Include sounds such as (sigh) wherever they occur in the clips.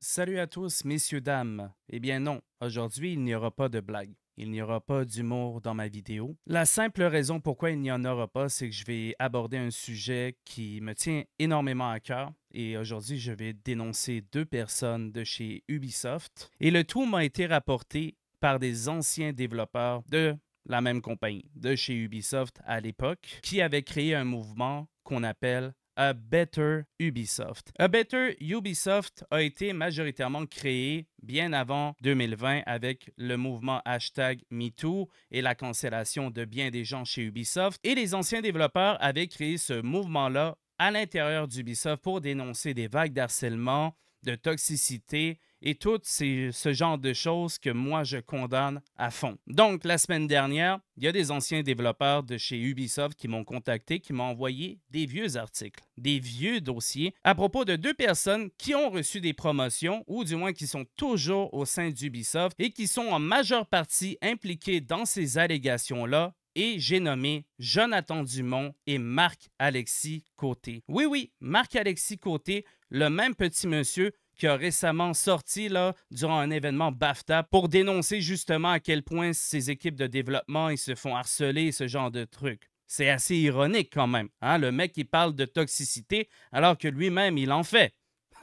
Salut à tous, messieurs, dames. Eh bien non, aujourd'hui il n'y aura pas de blague. Il n'y aura pas d'humour dans ma vidéo. La simple raison pourquoi il n'y en aura pas, c'est que je vais aborder un sujet qui me tient énormément à cœur. Et aujourd'hui, je vais dénoncer deux personnes de chez Ubisoft. Et le tout m'a été rapporté par des anciens développeurs de la même compagnie, de chez Ubisoft à l'époque, qui avaient créé un mouvement qu'on appelle a Better Ubisoft. A euh, Better Ubisoft a été majoritairement créé bien avant 2020 avec le mouvement hashtag MeToo et la cancellation de bien des gens chez Ubisoft. Et les anciens développeurs avaient créé ce mouvement-là à l'intérieur d'Ubisoft pour dénoncer des vagues d'harcèlement de toxicité et tout ces, ce genre de choses que moi je condamne à fond. Donc la semaine dernière, il y a des anciens développeurs de chez Ubisoft qui m'ont contacté, qui m'ont envoyé des vieux articles, des vieux dossiers à propos de deux personnes qui ont reçu des promotions ou du moins qui sont toujours au sein d'Ubisoft et qui sont en majeure partie impliquées dans ces allégations-là et j'ai nommé Jonathan Dumont et Marc-Alexis Côté. Oui, oui, Marc-Alexis Côté, le même petit monsieur qui a récemment sorti là, durant un événement BAFTA pour dénoncer justement à quel point ces équipes de développement ils se font harceler, ce genre de trucs. C'est assez ironique quand même. Hein? Le mec qui parle de toxicité alors que lui-même il en fait.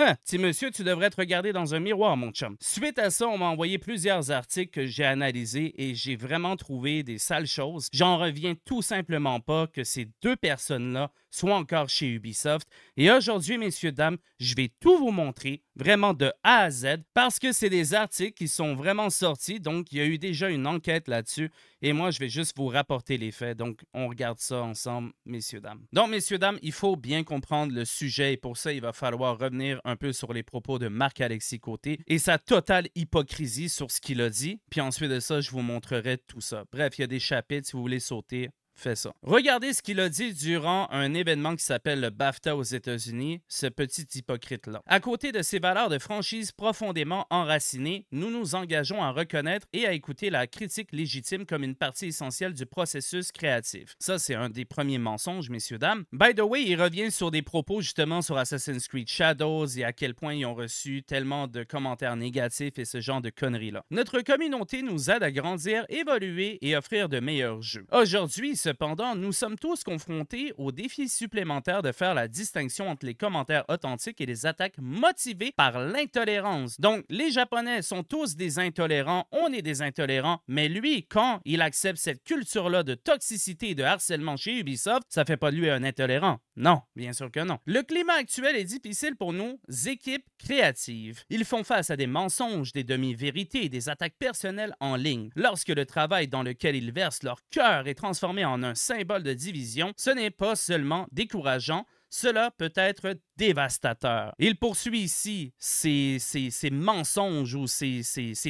Hein? Petit monsieur, tu devrais te regarder dans un miroir, mon chum. Suite à ça, on m'a envoyé plusieurs articles que j'ai analysés et j'ai vraiment trouvé des sales choses. J'en reviens tout simplement pas que ces deux personnes-là soit encore chez Ubisoft. Et aujourd'hui, messieurs, dames, je vais tout vous montrer vraiment de A à Z parce que c'est des articles qui sont vraiment sortis. Donc, il y a eu déjà une enquête là-dessus et moi, je vais juste vous rapporter les faits. Donc, on regarde ça ensemble, messieurs, dames. Donc, messieurs, dames, il faut bien comprendre le sujet et pour ça, il va falloir revenir un peu sur les propos de Marc-Alexis Côté et sa totale hypocrisie sur ce qu'il a dit. Puis ensuite de ça, je vous montrerai tout ça. Bref, il y a des chapitres, si vous voulez sauter, fait ça. Regardez ce qu'il a dit durant un événement qui s'appelle le BAFTA aux États-Unis, ce petit hypocrite-là. À côté de ses valeurs de franchise profondément enracinées, nous nous engageons à reconnaître et à écouter la critique légitime comme une partie essentielle du processus créatif. Ça, c'est un des premiers mensonges, messieurs, dames. By the way, il revient sur des propos justement sur Assassin's Creed Shadows et à quel point ils ont reçu tellement de commentaires négatifs et ce genre de conneries-là. Notre communauté nous aide à grandir, évoluer et offrir de meilleurs jeux. Aujourd'hui, cependant, nous sommes tous confrontés au défi supplémentaire de faire la distinction entre les commentaires authentiques et les attaques motivées par l'intolérance. Donc, les Japonais sont tous des intolérants, on est des intolérants, mais lui, quand il accepte cette culture-là de toxicité et de harcèlement chez Ubisoft, ça fait pas de lui un intolérant. Non, bien sûr que non. Le climat actuel est difficile pour nos équipes créatives. Ils font face à des mensonges, des demi-vérités et des attaques personnelles en ligne. Lorsque le travail dans lequel ils versent leur cœur est transformé en un symbole de division, ce n'est pas seulement décourageant, cela peut être dévastateur. Il poursuit ici ses, mensonges ou ses,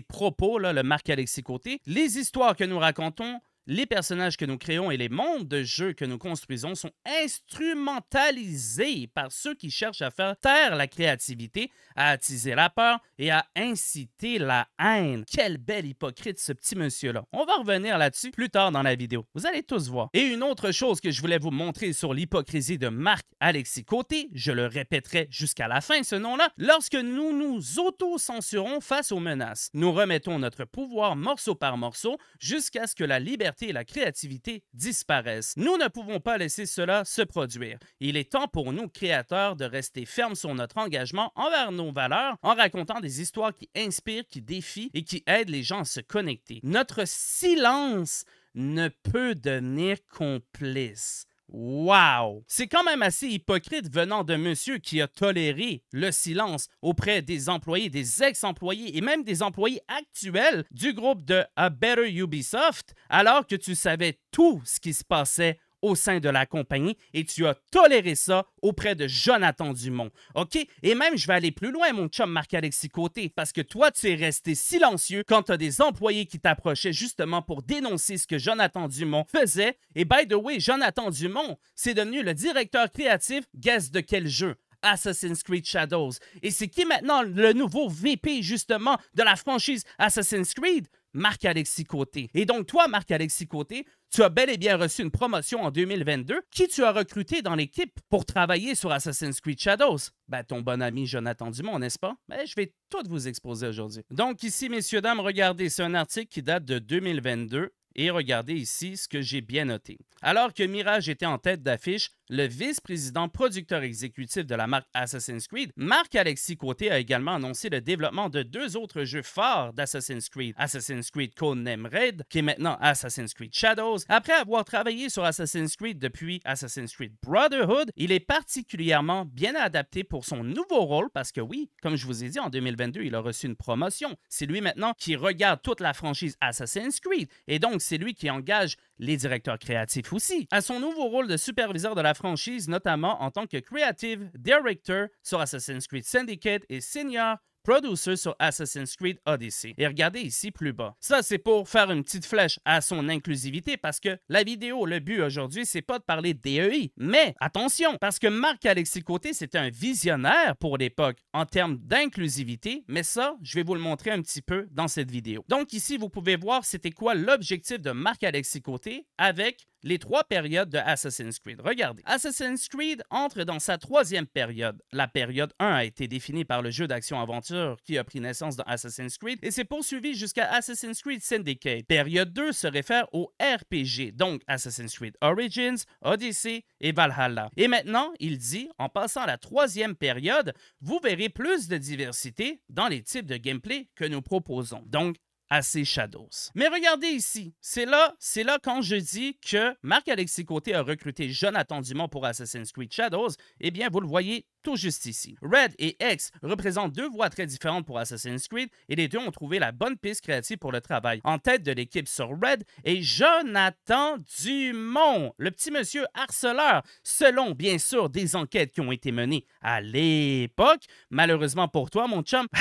propos, là, le Marc Alexis Côté. Les histoires que nous racontons les personnages que nous créons et les mondes de jeu que nous construisons sont instrumentalisés par ceux qui cherchent à faire taire la créativité, à attiser la peur et à inciter la haine. Quel bel hypocrite ce petit monsieur-là. On va revenir là-dessus plus tard dans la vidéo. Vous allez tous voir. Et une autre chose que je voulais vous montrer sur l'hypocrisie de Marc Alexis Côté, je le répéterai jusqu'à la fin ce nom-là, lorsque nous nous auto-censurons face aux menaces, nous remettons notre pouvoir morceau par morceau jusqu'à ce que la liberté et la créativité disparaissent. Nous ne pouvons pas laisser cela se produire. Il est temps pour nous, créateurs, de rester fermes sur notre engagement envers nos valeurs en racontant des histoires qui inspirent, qui défient et qui aident les gens à se connecter. Notre silence ne peut devenir complice. Wow! C'est quand même assez hypocrite venant d'un monsieur qui a toléré le silence auprès des employés, des ex-employés et même des employés actuels du groupe de A Better Ubisoft, alors que tu savais tout ce qui se passait au sein de la compagnie et tu as toléré ça auprès de Jonathan Dumont. OK? Et même, je vais aller plus loin, mon chum Marc-Alexis Côté, parce que toi, tu es resté silencieux quand tu as des employés qui t'approchaient justement pour dénoncer ce que Jonathan Dumont faisait. Et by the way, Jonathan Dumont, c'est devenu le directeur créatif, guess de quel jeu? Assassin's Creed Shadows. Et c'est qui maintenant le nouveau VP justement de la franchise Assassin's Creed? Marc-Alexis Côté. Et donc, toi, Marc-Alexis Côté, tu as bel et bien reçu une promotion en 2022. Qui tu as recruté dans l'équipe pour travailler sur Assassin's Creed Shadows? Ben, ton bon ami Jonathan Dumont, n'est-ce pas? Ben, je vais tout vous exposer aujourd'hui. Donc, ici, messieurs, dames, regardez, c'est un article qui date de 2022. Et regardez ici ce que j'ai bien noté. Alors que Mirage était en tête d'affiche, le vice-président producteur exécutif de la marque Assassin's Creed, Marc-Alexis Côté, a également annoncé le développement de deux autres jeux forts d'Assassin's Creed, Assassin's Creed Codename Red, qui est maintenant Assassin's Creed Shadows. Après avoir travaillé sur Assassin's Creed depuis Assassin's Creed Brotherhood, il est particulièrement bien adapté pour son nouveau rôle parce que oui, comme je vous ai dit, en 2022, il a reçu une promotion. C'est lui maintenant qui regarde toute la franchise Assassin's Creed et donc c'est lui qui engage les directeurs créatifs aussi, à son nouveau rôle de superviseur de la franchise, notamment en tant que Creative Director sur Assassin's Creed Syndicate et Senior producer sur Assassin's Creed Odyssey. Et regardez ici plus bas. Ça, c'est pour faire une petite flèche à son inclusivité parce que la vidéo, le but aujourd'hui, c'est pas de parler DEI. E mais attention, parce que Marc-Alexis Côté, c'était un visionnaire pour l'époque en termes d'inclusivité, mais ça, je vais vous le montrer un petit peu dans cette vidéo. Donc ici, vous pouvez voir c'était quoi l'objectif de Marc-Alexis Côté avec les trois périodes de Assassin's Creed. Regardez, Assassin's Creed entre dans sa troisième période. La période 1 a été définie par le jeu d'action-aventure qui a pris naissance dans Assassin's Creed et s'est poursuivi jusqu'à Assassin's Creed Syndicate. Période 2 se réfère au RPG, donc Assassin's Creed Origins, Odyssey et Valhalla. Et maintenant, il dit, en passant à la troisième période, vous verrez plus de diversité dans les types de gameplay que nous proposons. Donc, à ses Shadows. Mais regardez ici, c'est là, c'est là quand je dis que Marc-Alexis Côté a recruté Jonathan Dumont pour Assassin's Creed Shadows, eh bien vous le voyez tout juste ici. Red et X représentent deux voix très différentes pour Assassin's Creed et les deux ont trouvé la bonne piste créative pour le travail. En tête de l'équipe sur Red est Jonathan Dumont, le petit monsieur harceleur, selon bien sûr des enquêtes qui ont été menées à l'époque. Malheureusement pour toi, mon chum, (laughs)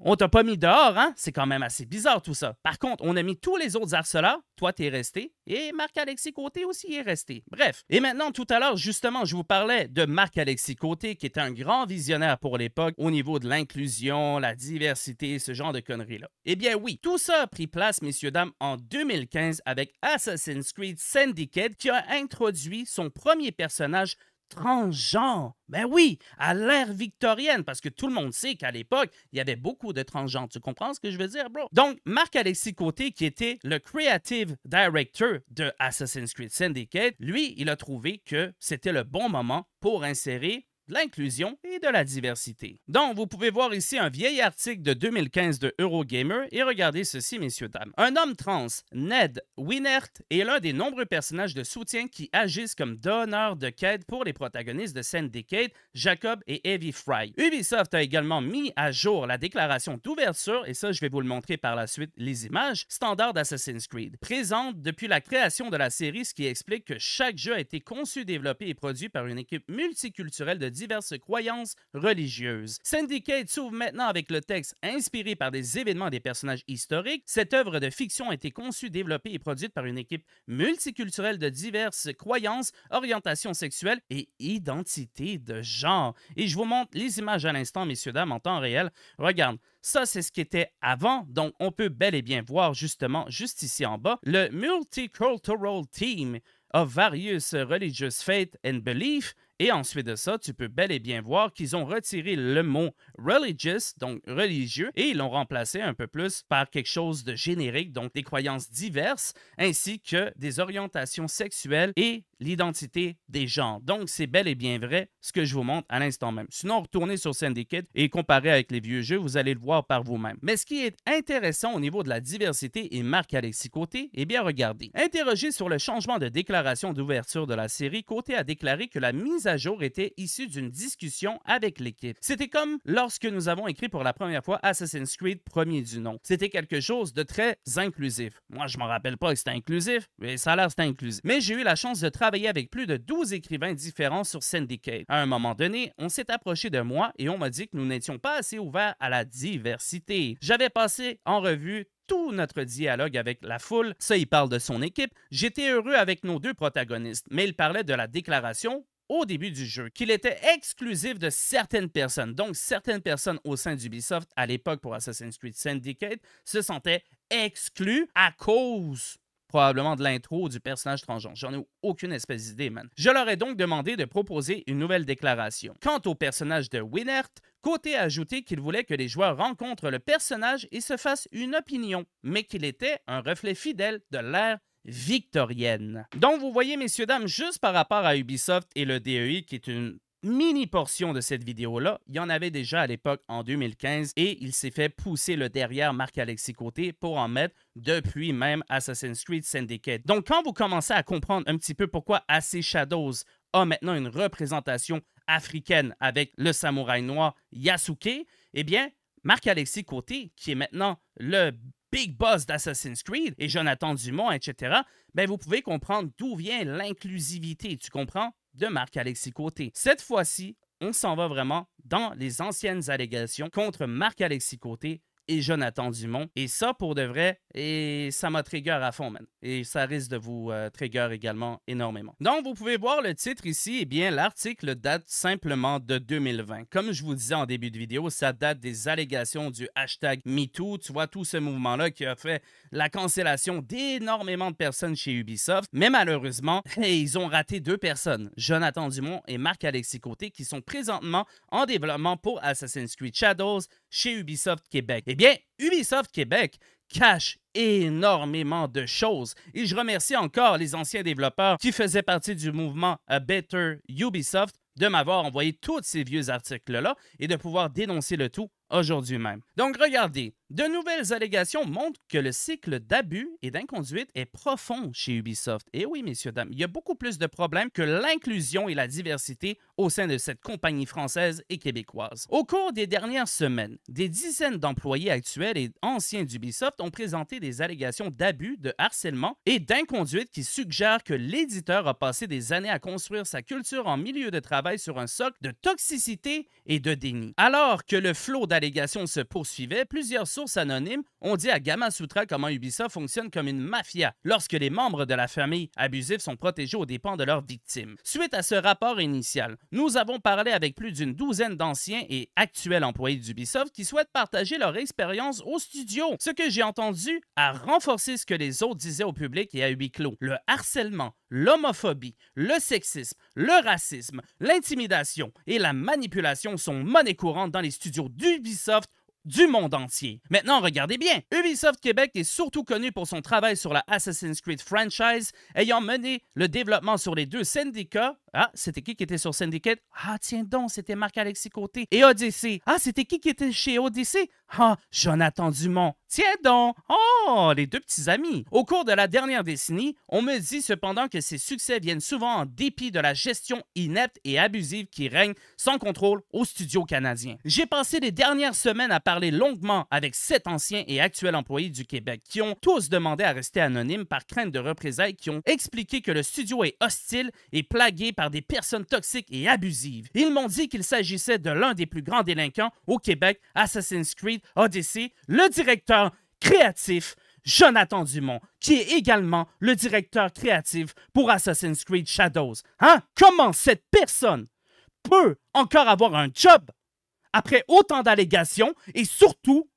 On t'a pas mis dehors, hein? C'est quand même assez bizarre tout ça. Par contre, on a mis tous les autres harceleurs. Toi, t'es resté. Et Marc-Alexis Côté aussi est resté. Bref. Et maintenant, tout à l'heure, justement, je vous parlais de Marc-Alexis Côté, qui était un grand visionnaire pour l'époque au niveau de l'inclusion, la diversité, ce genre de conneries-là. Eh bien, oui, tout ça a pris place, messieurs, dames, en 2015 avec Assassin's Creed Syndicate, qui a introduit son premier personnage Transgenre. Ben oui, à l'ère victorienne, parce que tout le monde sait qu'à l'époque, il y avait beaucoup de transgenres. Tu comprends ce que je veux dire, bro? Donc, Marc-Alexis Côté, qui était le creative director de Assassin's Creed Syndicate, lui, il a trouvé que c'était le bon moment pour insérer de l'inclusion et de la diversité. Donc, vous pouvez voir ici un vieil article de 2015 de Eurogamer et regardez ceci, messieurs, dames. Un homme trans, Ned Winert, est l'un des nombreux personnages de soutien qui agissent comme donneur de quête pour les protagonistes de Syndicate, Jacob et Heavy Fry. Ubisoft a également mis à jour la déclaration d'ouverture, et ça, je vais vous le montrer par la suite, les images, standard d'Assassin's Creed, présente depuis la création de la série, ce qui explique que chaque jeu a été conçu, développé et produit par une équipe multiculturelle de diverses croyances religieuses. Syndicate s'ouvre maintenant avec le texte inspiré par des événements des personnages historiques. Cette œuvre de fiction a été conçue, développée et produite par une équipe multiculturelle de diverses croyances, orientations sexuelles et identités de genre. Et je vous montre les images à l'instant, messieurs, dames, en temps réel. Regarde. Ça, c'est ce qui était avant, donc on peut bel et bien voir justement, juste ici en bas, le Multicultural Team of Various Religious Faith and Beliefs. Et ensuite de ça, tu peux bel et bien voir qu'ils ont retiré le mot religious, donc religieux, et ils l'ont remplacé un peu plus par quelque chose de générique, donc des croyances diverses, ainsi que des orientations sexuelles et l'identité des gens. Donc, c'est bel et bien vrai ce que je vous montre à l'instant même. Sinon, retournez sur Syndicate et comparez avec les vieux jeux, vous allez le voir par vous-même. Mais ce qui est intéressant au niveau de la diversité et Marc-Alexis Côté, eh bien, regardez. Interrogé sur le changement de déclaration d'ouverture de la série, Côté a déclaré que la mise à jour était issue d'une discussion avec l'équipe. C'était comme lorsque nous avons écrit pour la première fois Assassin's Creed premier du nom. C'était quelque chose de très inclusif. Moi, je ne me rappelle pas que c'était inclusif, mais ça a l'air c'était inclusif. Mais j'ai eu la chance de travailler avec plus de 12 écrivains différents sur Syndicate. À un moment donné, on s'est approché de moi et on m'a dit que nous n'étions pas assez ouverts à la diversité. J'avais passé en revue tout notre dialogue avec la foule. Ça, il parle de son équipe. J'étais heureux avec nos deux protagonistes, mais il parlait de la déclaration au début du jeu qu'il était exclusif de certaines personnes. Donc, certaines personnes au sein d'Ubisoft à l'époque pour Assassin's Creed Syndicate se sentaient exclues à cause probablement de l'intro du personnage transgenre. J'en ai aucune espèce d'idée, man. Je leur ai donc demandé de proposer une nouvelle déclaration. Quant au personnage de Winert, Côté a ajouté qu'il voulait que les joueurs rencontrent le personnage et se fassent une opinion, mais qu'il était un reflet fidèle de l'ère victorienne. Donc vous voyez, messieurs, dames, juste par rapport à Ubisoft et le DEI, qui est une mini portion de cette vidéo-là. Il y en avait déjà à l'époque en 2015 et il s'est fait pousser le derrière Marc-Alexis Côté pour en mettre depuis même Assassin's Creed Syndicate. Donc quand vous commencez à comprendre un petit peu pourquoi AC Shadows a maintenant une représentation africaine avec le samouraï noir Yasuke, eh bien, Marc-Alexis Côté, qui est maintenant le big boss d'Assassin's Creed et Jonathan Dumont, etc., ben vous pouvez comprendre d'où vient l'inclusivité, tu comprends? de Marc-Alexis Côté. Cette fois-ci, on s'en va vraiment dans les anciennes allégations contre Marc-Alexis Côté et Jonathan Dumont. Et ça, pour de vrai, et ça m'a trigger à fond, man. Et ça risque de vous euh, trigger également énormément. Donc, vous pouvez voir le titre ici. Eh bien, l'article date simplement de 2020. Comme je vous disais en début de vidéo, ça date des allégations du hashtag MeToo. Tu vois, tout ce mouvement-là qui a fait la cancellation d'énormément de personnes chez Ubisoft. Mais malheureusement, (laughs) ils ont raté deux personnes, Jonathan Dumont et Marc-Alexis Côté, qui sont présentement en développement pour Assassin's Creed Shadows chez Ubisoft Québec. Eh bien, Ubisoft Québec cache énormément de choses. Et je remercie encore les anciens développeurs qui faisaient partie du mouvement A euh, Better Ubisoft de m'avoir envoyé tous ces vieux articles-là et de pouvoir dénoncer le tout aujourd'hui même. Donc regardez, de nouvelles allégations montrent que le cycle d'abus et d'inconduite est profond chez Ubisoft. Et eh oui, messieurs, dames, il y a beaucoup plus de problèmes que l'inclusion et la diversité au sein de cette compagnie française et québécoise. Au cours des dernières semaines, des dizaines d'employés actuels et anciens d'Ubisoft ont présenté des allégations d'abus, de harcèlement et d'inconduite qui suggèrent que l'éditeur a passé des années à construire sa culture en milieu de travail sur un socle de toxicité et de déni. Alors que le flot allégations se poursuivaient, plusieurs sources anonymes ont dit à Gamma Sutra comment Ubisoft fonctionne comme une mafia lorsque les membres de la famille abusive sont protégés aux dépens de leurs victimes. Suite à ce rapport initial, nous avons parlé avec plus d'une douzaine d'anciens et actuels employés d'Ubisoft qui souhaitent partager leur expérience au studio. Ce que j'ai entendu a renforcé ce que les autres disaient au public et à huis clos. Le harcèlement, l'homophobie, le sexisme, le racisme, l'intimidation et la manipulation sont monnaie courante dans les studios d'Ubisoft Ubisoft du monde entier. Maintenant, regardez bien, Ubisoft Québec est surtout connu pour son travail sur la Assassin's Creed franchise, ayant mené le développement sur les deux syndicats. Ah, c'était qui qui était sur Syndicate? Ah, tiens donc, c'était Marc-Alexis Côté. Et Odyssey. Ah, c'était qui qui était chez Odyssey? Ah, Jonathan Dumont. Tiens donc! Oh, les deux petits amis! Au cours de la dernière décennie, on me dit cependant que ces succès viennent souvent en dépit de la gestion inepte et abusive qui règne sans contrôle au studio canadien. J'ai passé les dernières semaines à parler longuement avec sept anciens et actuels employés du Québec qui ont tous demandé à rester anonymes par crainte de représailles, qui ont expliqué que le studio est hostile et plagué par des personnes toxiques et abusives. Ils m'ont dit qu'il s'agissait de l'un des plus grands délinquants au Québec, Assassin's Creed Odyssey, le directeur créatif Jonathan Dumont, qui est également le directeur créatif pour Assassin's Creed Shadows. Hein? Comment cette personne peut encore avoir un job après autant d'allégations et surtout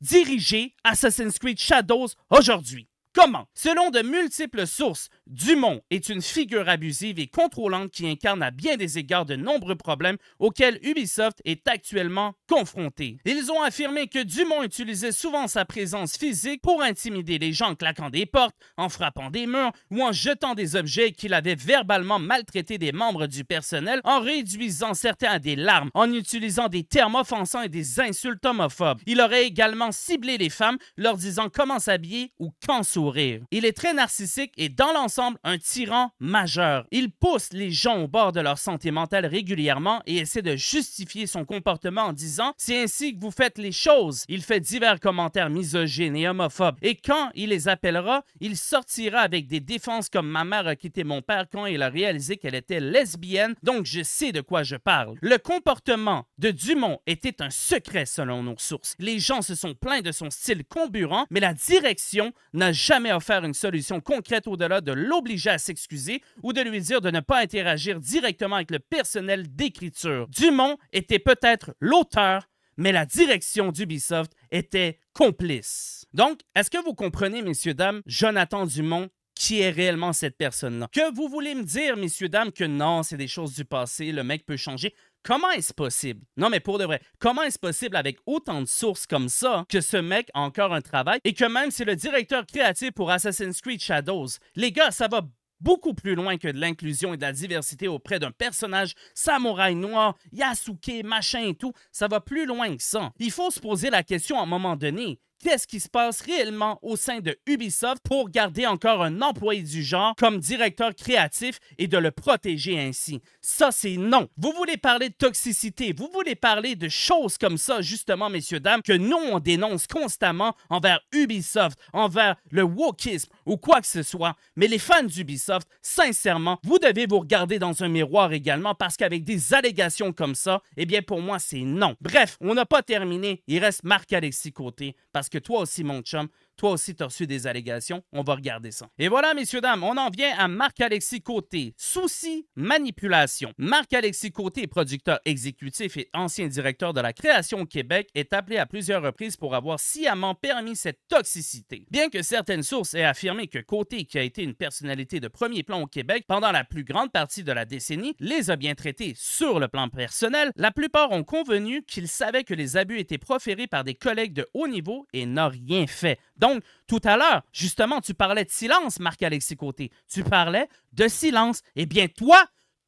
diriger Assassin's Creed Shadows aujourd'hui? Comment? Selon de multiples sources, Dumont est une figure abusive et contrôlante qui incarne à bien des égards de nombreux problèmes auxquels Ubisoft est actuellement confronté. Ils ont affirmé que Dumont utilisait souvent sa présence physique pour intimider les gens en claquant des portes, en frappant des murs ou en jetant des objets qu'il avait verbalement maltraité des membres du personnel en réduisant certains à des larmes, en utilisant des termes offensants et des insultes homophobes. Il aurait également ciblé les femmes, leur disant comment s'habiller ou quand sourire. Il est très narcissique et dans l'ensemble semble un tyran majeur. Il pousse les gens au bord de leur santé mentale régulièrement et essaie de justifier son comportement en disant C'est ainsi que vous faites les choses. Il fait divers commentaires misogynes et homophobes. Et quand il les appellera, il sortira avec des défenses comme Ma mère a quitté mon père quand il a réalisé qu'elle était lesbienne, donc je sais de quoi je parle. Le comportement de Dumont était un secret selon nos sources. Les gens se sont plaints de son style comburant, mais la direction n'a jamais offert une solution concrète au-delà de l'obligeait à s'excuser ou de lui dire de ne pas interagir directement avec le personnel d'écriture. Dumont était peut-être l'auteur, mais la direction d'Ubisoft était complice. Donc, est-ce que vous comprenez, messieurs, dames, Jonathan Dumont qui est réellement cette personne-là. Que vous voulez me dire, messieurs, dames, que non, c'est des choses du passé, le mec peut changer. Comment est-ce possible? Non, mais pour de vrai, comment est-ce possible avec autant de sources comme ça que ce mec a encore un travail et que même c'est le directeur créatif pour Assassin's Creed Shadows, les gars, ça va beaucoup plus loin que de l'inclusion et de la diversité auprès d'un personnage samouraï noir, Yasuke, machin et tout. Ça va plus loin que ça. Il faut se poser la question à un moment donné qu'est-ce qui se passe réellement au sein de Ubisoft pour garder encore un employé du genre comme directeur créatif et de le protéger ainsi. Ça, c'est non. Vous voulez parler de toxicité, vous voulez parler de choses comme ça, justement, messieurs, dames, que nous, on dénonce constamment envers Ubisoft, envers le wokisme ou quoi que ce soit. Mais les fans d'Ubisoft, sincèrement, vous devez vous regarder dans un miroir également parce qu'avec des allégations comme ça, eh bien, pour moi, c'est non. Bref, on n'a pas terminé. Il reste Marc-Alexis Côté parce est-ce que toi aussi, mon chum, toi aussi, t'as reçu des allégations. On va regarder ça. Et voilà, messieurs, dames, on en vient à Marc-Alexis Côté. Souci, manipulation. Marc-Alexis Côté producteur exécutif et ancien directeur de la création au Québec, est appelé à plusieurs reprises pour avoir sciemment permis cette toxicité. Bien que certaines sources aient affirmé que Côté, qui a été une personnalité de premier plan au Québec pendant la plus grande partie de la décennie, les a bien traités sur le plan personnel, la plupart ont convenu qu'il savait que les abus étaient proférés par des collègues de haut niveau et n'a rien fait. Donc, tout à l'heure, justement, tu parlais de silence, Marc-Alexis Côté. Tu parlais de silence. Eh bien, toi,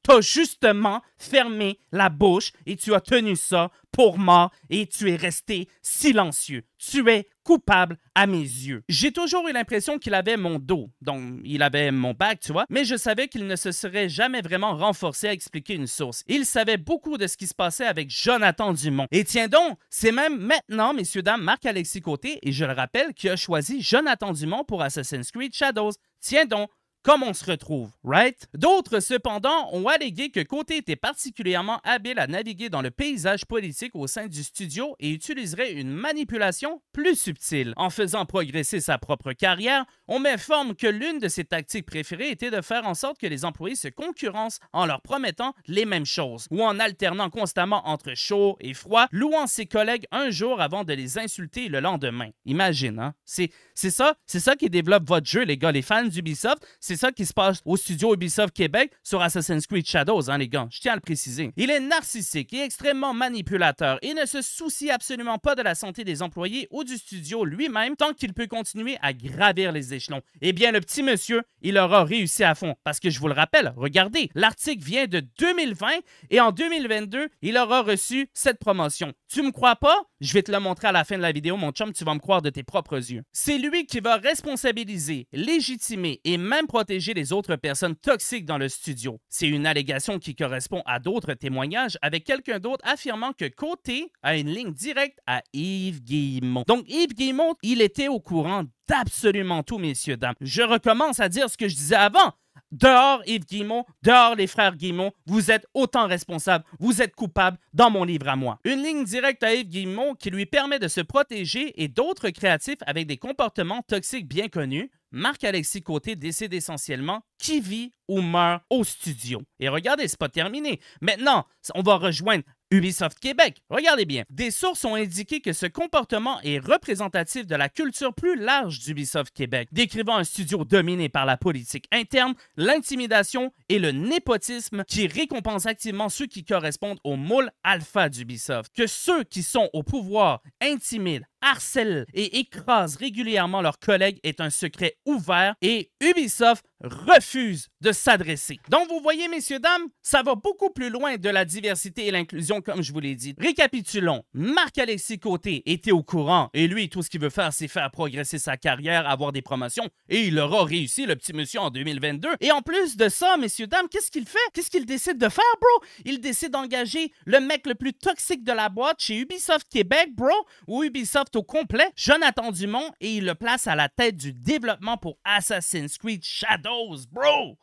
t'as justement fermé la bouche et tu as tenu ça pour moi. et tu es resté silencieux. Tu es coupable à mes yeux. J'ai toujours eu l'impression qu'il avait mon dos, donc il avait mon bac, tu vois, mais je savais qu'il ne se serait jamais vraiment renforcé à expliquer une source. Il savait beaucoup de ce qui se passait avec Jonathan Dumont. Et tiens donc, c'est même maintenant, messieurs, dames, Marc-Alexis Côté, et je le rappelle, qui a choisi Jonathan Dumont pour Assassin's Creed Shadows. Tiens donc, comme on se retrouve, right? D'autres, cependant, ont allégué que Côté était particulièrement habile à naviguer dans le paysage politique au sein du studio et utiliserait une manipulation plus subtile. En faisant progresser sa propre carrière, on m'informe que l'une de ses tactiques préférées était de faire en sorte que les employés se concurrencent en leur promettant les mêmes choses, ou en alternant constamment entre chaud et froid, louant ses collègues un jour avant de les insulter le lendemain. Imagine, hein? C'est ça, c'est ça qui développe votre jeu, les gars, les fans d'Ubisoft c'est ça qui se passe au studio Ubisoft Québec sur Assassin's Creed Shadows, hein, les gars. Je tiens à le préciser. Il est narcissique et extrêmement manipulateur et ne se soucie absolument pas de la santé des employés ou du studio lui-même tant qu'il peut continuer à gravir les échelons. Eh bien, le petit monsieur, il aura réussi à fond. Parce que je vous le rappelle, regardez, l'article vient de 2020 et en 2022, il aura reçu cette promotion. Tu me crois pas? Je vais te le montrer à la fin de la vidéo, mon chum, tu vas me croire de tes propres yeux. C'est lui qui va responsabiliser, légitimer et même protéger les autres personnes toxiques dans le studio. C'est une allégation qui correspond à d'autres témoignages avec quelqu'un d'autre affirmant que Côté a une ligne directe à Yves Guillemot. Donc Yves Guillemot, il était au courant d'absolument tout, messieurs, dames. Je recommence à dire ce que je disais avant. Dehors Yves Guimont, dehors les frères Guimont, vous êtes autant responsables, vous êtes coupables dans mon livre à moi. Une ligne directe à Yves Guimont qui lui permet de se protéger et d'autres créatifs avec des comportements toxiques bien connus, Marc-Alexis Côté décide essentiellement qui vit ou meurt au studio. Et regardez, c'est pas terminé. Maintenant, on va rejoindre Ubisoft Québec. Regardez bien. Des sources ont indiqué que ce comportement est représentatif de la culture plus large d'Ubisoft Québec, décrivant un studio dominé par la politique interne, l'intimidation et le népotisme qui récompense activement ceux qui correspondent au moule alpha d'Ubisoft. Que ceux qui sont au pouvoir intimident, harcèlent et écrase régulièrement leurs collègues est un secret ouvert et Ubisoft refuse de s'adresser. Donc, vous voyez, messieurs, dames, ça va beaucoup plus loin de la diversité et l'inclusion, comme je vous l'ai dit. Récapitulons, Marc-Alexis Côté était au courant et lui, tout ce qu'il veut faire, c'est faire progresser sa carrière, avoir des promotions et il aura réussi, le petit monsieur, en 2022. Et en plus de ça, messieurs, dames, qu'est-ce qu'il fait? Qu'est-ce qu'il décide de faire, bro? Il décide d'engager le mec le plus toxique de la boîte chez Ubisoft Québec, bro, ou Ubisoft au complet Jonathan Dumont et il le place à la tête du développement pour Assassin's Creed Shadows, bro!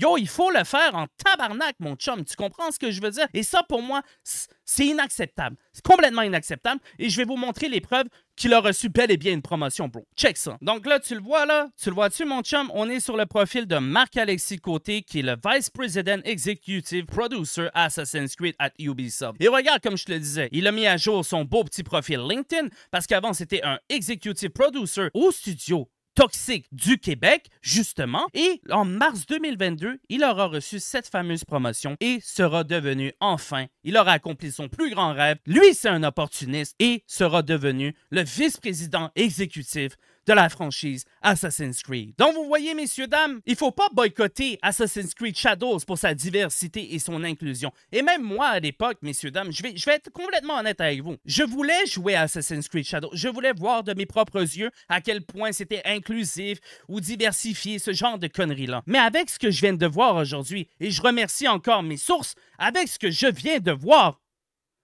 Yo, il faut le faire en tabarnak, mon chum. Tu comprends ce que je veux dire? Et ça, pour moi, c'est inacceptable. C'est complètement inacceptable. Et je vais vous montrer les preuves qu'il a reçu bel et bien une promotion, bro. Check ça. Donc là, tu le vois, là. Tu le vois-tu, mon chum? On est sur le profil de Marc-Alexis Côté, qui est le Vice President Executive Producer Assassin's Creed at Ubisoft. Et regarde, comme je te le disais, il a mis à jour son beau petit profil LinkedIn, parce qu'avant, c'était un Executive Producer au studio toxique du Québec, justement. Et en mars 2022, il aura reçu cette fameuse promotion et sera devenu enfin, il aura accompli son plus grand rêve. Lui, c'est un opportuniste et sera devenu le vice-président exécutif de la franchise Assassin's Creed. Donc vous voyez, messieurs, dames, il faut pas boycotter Assassin's Creed Shadows pour sa diversité et son inclusion. Et même moi, à l'époque, messieurs, dames, je vais, je vais être complètement honnête avec vous. Je voulais jouer à Assassin's Creed Shadows. Je voulais voir de mes propres yeux à quel point c'était inclusif ou diversifié, ce genre de conneries-là. Mais avec ce que je viens de voir aujourd'hui, et je remercie encore mes sources, avec ce que je viens de voir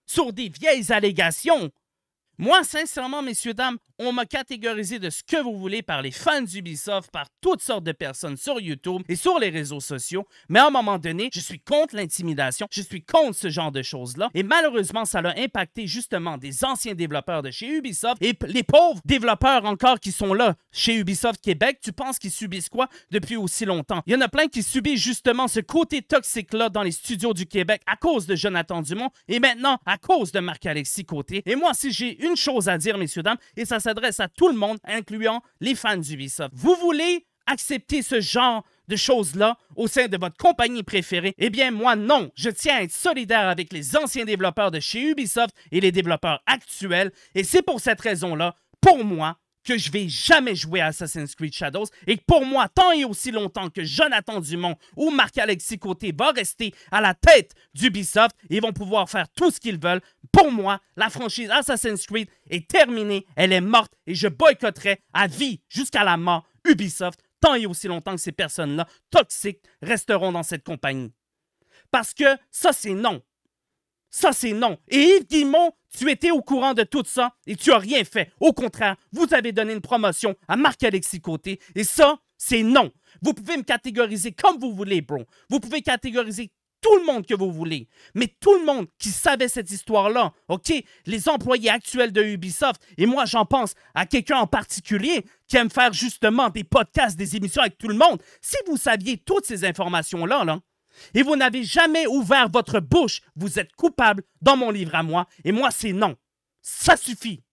sur des vieilles allégations, moi, sincèrement, messieurs, dames, on m'a catégorisé de ce que vous voulez par les fans d'Ubisoft, par toutes sortes de personnes sur YouTube et sur les réseaux sociaux, mais à un moment donné, je suis contre l'intimidation, je suis contre ce genre de choses-là, et malheureusement, ça a impacté justement des anciens développeurs de chez Ubisoft et les pauvres développeurs encore qui sont là chez Ubisoft Québec, tu penses qu'ils subissent quoi depuis aussi longtemps? Il y en a plein qui subissent justement ce côté toxique-là dans les studios du Québec à cause de Jonathan Dumont et maintenant à cause de Marc-Alexis Côté. Et moi, si j'ai une chose à dire, messieurs, dames, et ça s'adresse à tout le monde, incluant les fans d'Ubisoft. Vous voulez accepter ce genre de choses-là au sein de votre compagnie préférée? Eh bien, moi, non. Je tiens à être solidaire avec les anciens développeurs de chez Ubisoft et les développeurs actuels. Et c'est pour cette raison-là, pour moi, que je vais jamais jouer à Assassin's Creed Shadows et que pour moi, tant et aussi longtemps que Jonathan Dumont ou Marc-Alexis Côté va rester à la tête d'Ubisoft, ils vont pouvoir faire tout ce qu'ils veulent. Pour moi, la franchise Assassin's Creed est terminée, elle est morte et je boycotterai à vie jusqu'à la mort Ubisoft tant et aussi longtemps que ces personnes-là toxiques resteront dans cette compagnie. Parce que ça, c'est non. Ça, c'est non. Et Yves Guillemont, tu étais au courant de tout ça et tu as rien fait. Au contraire, vous avez donné une promotion à Marc-Alexis Côté. Et ça, c'est non. Vous pouvez me catégoriser comme vous voulez, bro. Vous pouvez catégoriser tout le monde que vous voulez. Mais tout le monde qui savait cette histoire-là, OK, les employés actuels de Ubisoft, et moi j'en pense à quelqu'un en particulier qui aime faire justement des podcasts, des émissions avec tout le monde, si vous saviez toutes ces informations-là, là et vous n'avez jamais ouvert votre bouche, vous êtes coupable dans mon livre à moi, et moi c'est non. Ça suffit.